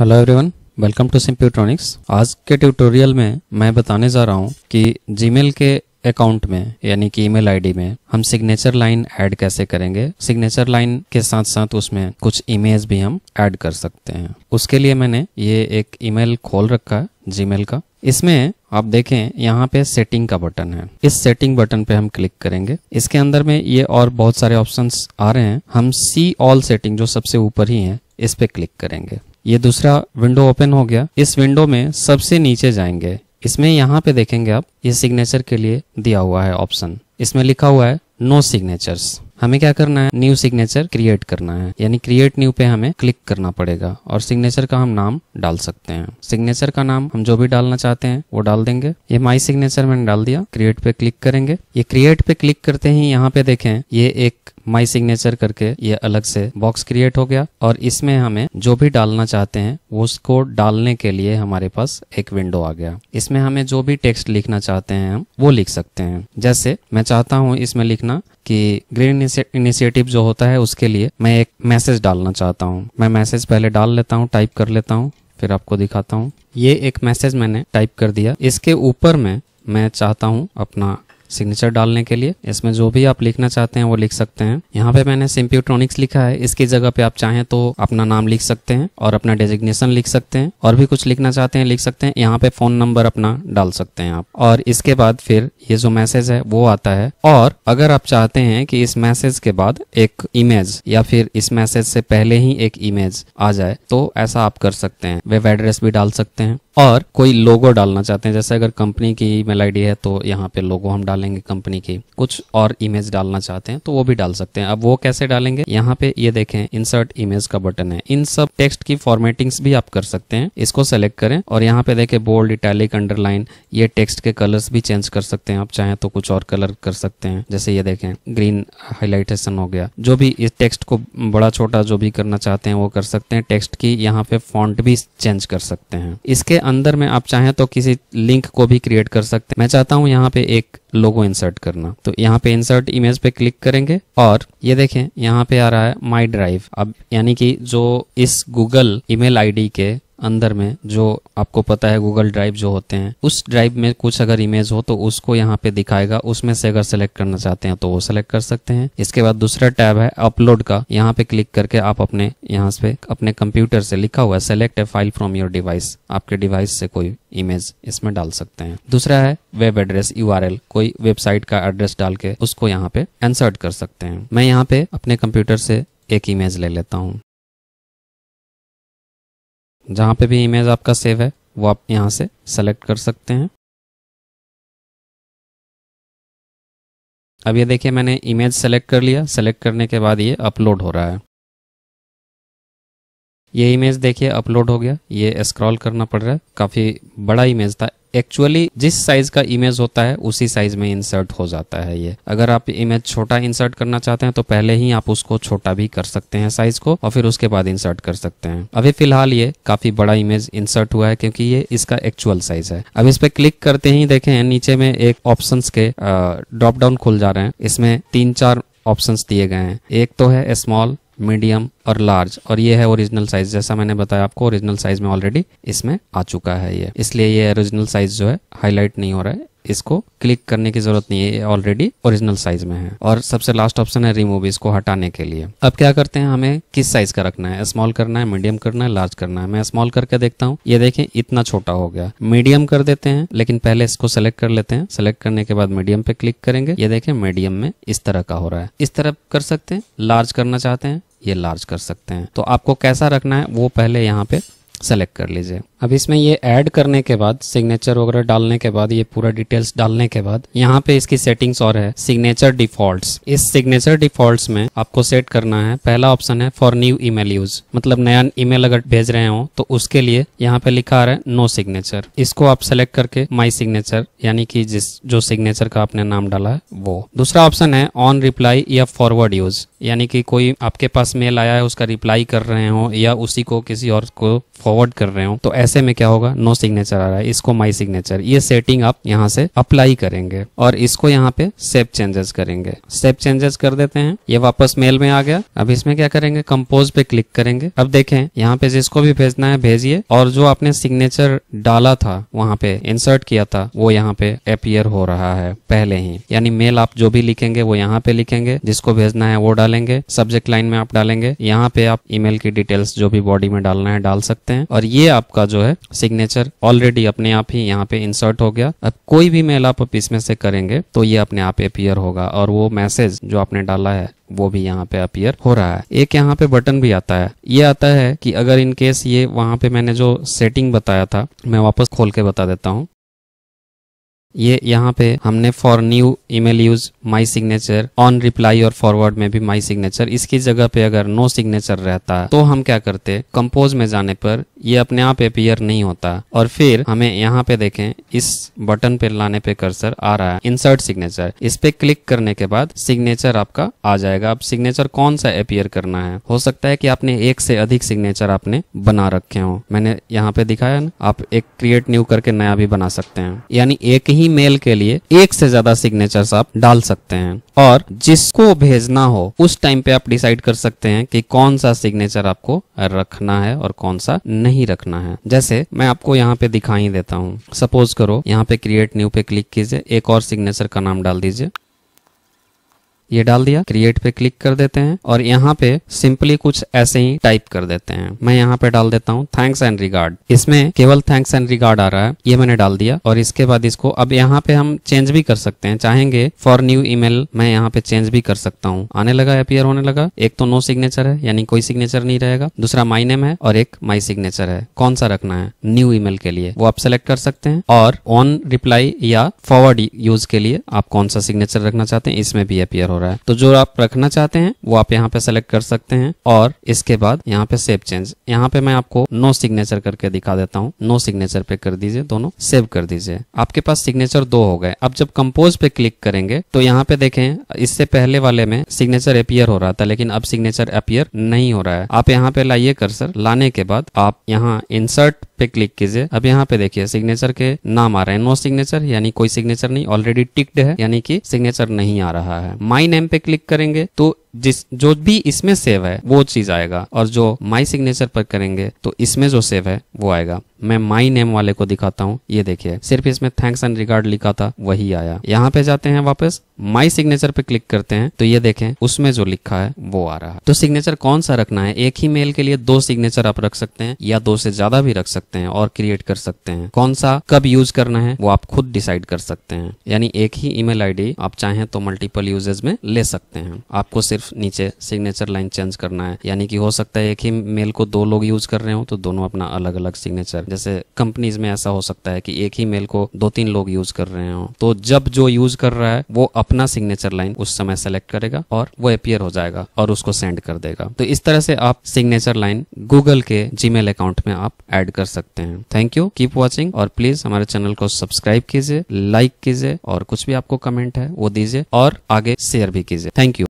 hello everyone welcome to Simputronics आज के tutorial में मैं बताने जा रहा हूँ कि जीमेल के अकाउंट में यानी कि ईमेल आईडी में हम सिग्नेचर लाइन ऐड कैसे करेंगे सिग्नेचर लाइन के साथ साथ उसमें कुछ इमेज भी हम ऐड कर सकते हैं उसके लिए मैंने ये एक ईमेल खोल रखा है जीमेल का इसमें आप देखें यहाँ पे सेटिंग का बटन है इस सेटिंग बटन पे हम क्लिक करेंगे इसके अंदर में ये और बहुत सारे ऑप्शन आ रहे हैं हम सी ऑल सेटिंग जो सबसे ऊपर ही है इस पे क्लिक करेंगे ये दूसरा विंडो ओपन हो गया इस विंडो में सबसे नीचे जाएंगे इसमें यहाँ पे देखेंगे आप ये सिग्नेचर के लिए दिया हुआ है ऑप्शन इसमें लिखा हुआ है नो सिग्नेचर्स हमें क्या करना है न्यू सिग्नेचर क्रिएट करना है यानी क्रिएट न्यू पे हमें क्लिक करना पड़ेगा और सिग्नेचर का हम नाम डाल सकते हैं सिग्नेचर का नाम हम जो भी डालना चाहते हैं वो डाल देंगे ये माई सिग्नेचर मैंने डाल दिया क्रिएट पे क्लिक करेंगे ये क्रिएट पे क्लिक करते ही यहाँ पे देखें ये एक माई सिग्नेचर करके ये अलग से बॉक्स क्रिएट हो गया और इसमें हमें जो भी डालना चाहते हैं उसको डालने के लिए हमारे पास एक विंडो आ गया इसमें हमें जो भी टेक्स्ट लिखना चाहते हैं हम वो लिख सकते हैं जैसे मैं चाहता हूँ इसमें लिखना कि ग्रीन इनिशिएटिव जो होता है उसके लिए मैं एक मैसेज डालना चाहता हूँ मैं मैसेज पहले डाल लेता हूँ टाइप कर लेता हूँ फिर आपको दिखाता हूँ ये एक मैसेज मैंने टाइप कर दिया इसके ऊपर में मैं चाहता हूँ अपना सिग्नेचर डालने के लिए इसमें जो भी आप लिखना चाहते हैं वो लिख सकते हैं यहाँ पे मैंने सिम्प्यूट्रॉनिक्स लिखा है इसकी जगह पे आप चाहें तो अपना नाम लिख सकते हैं और अपना डेजिग्नेशन लिख सकते हैं और भी कुछ लिखना चाहते हैं लिख सकते हैं यहाँ पे फोन नंबर अपना डाल सकते हैं आप और इसके बाद फिर ये जो मैसेज है वो आता है और अगर आप चाहते हैं कि इस मैसेज के बाद एक इमेज या फिर इस मैसेज से पहले ही एक इमेज आ जाए तो ऐसा आप कर सकते हैं वेब एड्रेस भी डाल सकते हैं और कोई लोगो डालना चाहते हैं जैसे अगर कंपनी की ईमेल आईडी है तो यहाँ पे लोगो हम डालेंगे कंपनी की कुछ और इमेज डालना चाहते हैं तो वो भी डाल सकते हैं अब वो कैसे डालेंगे यहाँ पे ये देखें इंसर्ट इमेज का बटन है इन सब टेक्स्ट की फॉर्मेटिंग्स भी आप कर सकते हैं इसको सेलेक्ट करें और यहाँ पे देखें बोल्ड इटैलिक अंडरलाइन ये टेक्स्ट के कलर्स भी चेंज कर सकते हैं आप चाहें तो कुछ और कलर कर सकते हैं जैसे ये देखें ग्रीन हाईलाइटेशन हो गया जो भी इस टेक्स्ट को बड़ा छोटा जो भी करना चाहते हैं वो कर सकते हैं टेक्स्ट की यहाँ पे फॉन्ट भी चेंज कर सकते हैं इसके अंदर में आप चाहें तो किसी लिंक को भी क्रिएट कर सकते हैं मैं चाहता हूं यहाँ पे एक लोगो इंसर्ट करना तो यहाँ पे इंसर्ट इमेज पे क्लिक करेंगे और ये देखें यहाँ पे आ रहा है माई ड्राइव अब यानी कि जो इस गूगल ईमेल आईडी के अंदर में जो आपको पता है गूगल ड्राइव जो होते हैं उस ड्राइव में कुछ अगर इमेज हो तो उसको यहाँ पे दिखाएगा उसमें से अगर सेलेक्ट करना चाहते हैं तो वो सेलेक्ट कर सकते हैं इसके बाद दूसरा टैब है अपलोड का यहाँ पे क्लिक करके आप अपने यहाँ पे अपने कंप्यूटर से लिखा हुआ select a file from your device आपके डिवाइस से कोई इमेज इसमें डाल सकते हैं दूसरा है वेब एड्रेस यू कोई वेबसाइट का एड्रेस डाल के उसको यहाँ पे इंसर्ट कर सकते हैं मैं यहाँ पे अपने कंप्यूटर से एक इमेज ले लेता हूँ जहाँ पे भी इमेज आपका सेव है वो आप यहाँ से सेलेक्ट कर सकते हैं अब ये देखिए मैंने इमेज सेलेक्ट कर लिया सेलेक्ट करने के बाद ये अपलोड हो रहा है ये इमेज देखिए अपलोड हो गया ये स्क्रॉल करना पड़ रहा है काफ़ी बड़ा इमेज था एक्चुअली जिस साइज का इमेज होता है उसी साइज में इंसर्ट हो जाता है ये अगर आप इमेज छोटा इंसर्ट करना चाहते हैं तो पहले ही आप उसको छोटा भी कर सकते हैं साइज को और फिर उसके बाद इंसर्ट कर सकते हैं अभी फिलहाल ये काफी बड़ा इमेज इंसर्ट हुआ है क्योंकि ये इसका एक्चुअल साइज है अब इस पे क्लिक करते ही देखे नीचे में एक ऑप्शन के ड्रॉप डाउन खुल जा रहे हैं इसमें तीन चार ऑप्शंस दिए गए हैं एक तो है स्मॉल मीडियम और लार्ज और ये है ओरिजिनल साइज जैसा मैंने बताया आपको ओरिजिनल साइज में ऑलरेडी इसमें आ चुका है ये इसलिए ये ओरिजिनल साइज जो है हाईलाइट नहीं हो रहा है इसको क्लिक करने की जरूरत नहीं है ये ऑलरेडी ओरिजिनल साइज में है और सबसे लास्ट ऑप्शन है रिमूव इसको हटाने के लिए अब क्या करते हैं हमें किस साइज का रखना है स्मॉल करना है मीडियम करना है लार्ज करना है मैं स्मॉल करके देखता हूँ ये देखें इतना छोटा हो गया मीडियम कर देते हैं लेकिन पहले इसको सेलेक्ट कर लेते हैं सेलेक्ट करने के बाद मीडियम पे क्लिक करेंगे ये देखें मीडियम में इस तरह का हो रहा है इस तरह कर सकते हैं लार्ज करना चाहते हैं ये लार्ज कर सकते हैं तो आपको कैसा रखना है वो पहले यहाँ पे सेलेक्ट कर लीजिए अब इसमें ये ऐड करने के बाद सिग्नेचर वगैरह डालने के बाद ये पूरा डिटेल्स डालने के बाद यहाँ पे इसकी सेटिंग्स और है सिग्नेचर डिफॉल्ट्स इस सिग्नेचर डिफॉल्ट्स में आपको सेट करना है पहला ऑप्शन है फॉर न्यू ईमेल यूज मतलब नया ईमेल अगर भेज रहे हो तो उसके लिए यहाँ पे लिखा आ रहा है नो सिग्नेचर इसको आप सेलेक्ट करके माई सिग्नेचर यानी की जिस जो सिग्नेचर का आपने नाम डाला है वो दूसरा ऑप्शन है ऑन रिप्लाई या फॉरवर्ड यूज यानी की कोई आपके पास मेल आया है उसका रिप्लाई कर रहे हो या उसी को किसी और को फॉरवर्ड कर रहे हो तो ऐसे में क्या होगा नो सिग्नेचर आ रहा है इसको माई सिग्नेचर ये सेटिंग आप यहाँ से अप्लाई करेंगे और इसको यहाँ पे सेप चेंजेस करेंगे सेप चेंजेस कर देते हैं ये वापस मेल में आ गया अब इसमें क्या करेंगे कंपोज पे क्लिक करेंगे अब देखें यहाँ पे जिसको भी भेजना है भेजिए और जो आपने सिग्नेचर डाला था वहाँ पे इंसर्ट किया था वो यहाँ पे अपियर हो रहा है पहले ही यानी मेल आप जो भी लिखेंगे वो यहाँ पे लिखेंगे जिसको भेजना है वो डालेंगे सब्जेक्ट लाइन में आप डालेंगे यहाँ पे आप ईमेल की डिटेल्स जो भी बॉडी में डालना है डाल सकते हैं हैं और ये आपका जो है सिग्नेचर ऑलरेडी अपने आप ही यहाँ पे इंसर्ट हो गया अब कोई भी मेल आप इसमें से करेंगे तो ये अपने आप अपियर होगा और वो मैसेज जो आपने डाला है वो भी यहाँ पे अपियर हो रहा है एक यहाँ पे बटन भी आता है ये आता है कि अगर इन केस ये वहाँ पे मैंने जो सेटिंग बताया था मैं वापस खोल के बता देता हूँ ये यहाँ पे हमने for new email use my signature on reply और फॉरवर्ड में भी माई सिग्नेचर इसकी जगह पे अगर नो सिग्नेचर रहता तो हम क्या करते कंपोज में जाने पर ये अपने आप अपियर नहीं होता और फिर हमें यहाँ पे देखें इस बटन पे लाने पे कर्सर आ रहा है इंसर्ट सिग्नेचर इस पे क्लिक करने के बाद सिग्नेचर आपका आ जाएगा अब सिग्नेचर कौन सा अपियर करना है हो सकता है की आपने एक से अधिक सिग्नेचर आपने बना रखे हो मैंने यहाँ पे दिखाया ना आप एक क्रिएट न्यू करके नया भी बना सकते हैं यानी एक ही ही मेल के लिए एक से ज्यादा सिग्नेचर्स आप डाल सकते हैं और जिसको भेजना हो उस टाइम पे आप डिसाइड कर सकते हैं कि कौन सा सिग्नेचर आपको रखना है और कौन सा नहीं रखना है जैसे मैं आपको यहाँ पे दिखाई देता हूँ सपोज करो यहाँ पे क्रिएट न्यू पे क्लिक कीजिए एक और सिग्नेचर का नाम डाल दीजिए ये डाल दिया क्रिएट पे क्लिक कर देते हैं और यहाँ पे सिंपली कुछ ऐसे ही टाइप कर देते हैं मैं यहाँ पे डाल देता हूँ थैंक्स एंड रिगार्ड इसमें केवल थैंक्स एंड रिगार्ड आ रहा है ये मैंने डाल दिया और इसके बाद इसको अब यहाँ पे हम चेंज भी कर सकते हैं चाहेंगे फॉर न्यू ईमेल मैं यहाँ पे चेंज भी कर सकता हूँ आने लगा अपियर होने लगा एक तो नो सिग्नेचर है यानी कोई सिग्नेचर नहीं रहेगा दूसरा माई नेम है और एक माई सिग्नेचर है कौन सा रखना है न्यू ईमेल के लिए वो आप सेलेक्ट कर सकते हैं और ऑन रिप्लाई या फॉरवर्ड यूज के लिए आप कौन सा सिग्नेचर रखना चाहते हैं इसमें भी अपियर हो रहा है तो जो आप रखना चाहते हैं वो आप यहाँ पे सेलेक्ट कर सकते हैं और इसके बाद यहाँ पे सेव चेंज यहाँ पे मैं आपको नो सिग्नेचर करके दिखा देता हूँ नो सिग्नेचर पे कर दीजिए दोनों सेव कर दीजिए आपके पास सिग्नेचर दो हो गए अब जब कंपोज पे क्लिक करेंगे तो यहाँ पे देखें इससे पहले वाले में सिग्नेचर अपियर हो रहा था लेकिन अब सिग्नेचर अपियर नहीं हो रहा है आप यहाँ पे लाइए कर लाने के बाद आप यहाँ इंसर्ट पे क्लिक कीजिए अब यहाँ पे देखिए सिग्नेचर के नाम आ रहे हैं नो सिग्नेचर यानी कोई सिग्नेचर नहीं ऑलरेडी टिक्ड है यानी कि सिग्नेचर नहीं आ रहा है माई नेम पे क्लिक करेंगे तो जिस जो भी इसमें सेव है वो चीज आएगा और जो माई सिग्नेचर पर करेंगे तो इसमें जो सेव है वो आएगा मैं माई नेम वाले को दिखाता हूँ ये देखिए सिर्फ इसमें थैंक्स एंड रिगार्ड लिखा था वही आया यहाँ पे जाते हैं वापस माई सिग्नेचर पे क्लिक करते हैं तो ये देखें उसमें जो लिखा है वो आ रहा है तो सिग्नेचर कौन सा रखना है एक ही मेल के लिए दो सिग्नेचर आप रख सकते हैं या दो से ज्यादा भी रख सकते हैं और क्रिएट कर सकते हैं कौन सा कब यूज करना है वो आप खुद डिसाइड कर सकते हैं यानी एक ही ईमेल आईडी आप चाहें तो मल्टीपल यूजेज में ले सकते हैं आपको सिर्फ सिर्फ नीचे सिग्नेचर लाइन चेंज करना है यानी कि हो सकता है एक ही मेल को दो लोग यूज कर रहे हो तो दोनों अपना अलग अलग सिग्नेचर जैसे कंपनीज में ऐसा हो सकता है कि एक ही मेल को दो तीन लोग यूज कर रहे हो तो जब जो यूज कर रहा है वो अपना सिग्नेचर लाइन उस समय सेलेक्ट करेगा और वो अपियर हो जाएगा और उसको सेंड कर देगा तो इस तरह से आप सिग्नेचर लाइन गूगल के जीमेल अकाउंट में आप ऐड कर सकते हैं थैंक यू कीप वॉचिंग और प्लीज हमारे चैनल को सब्सक्राइब कीजिए लाइक कीजिए और कुछ भी आपको कमेंट है वो दीजिए और आगे शेयर भी कीजिए थैंक यू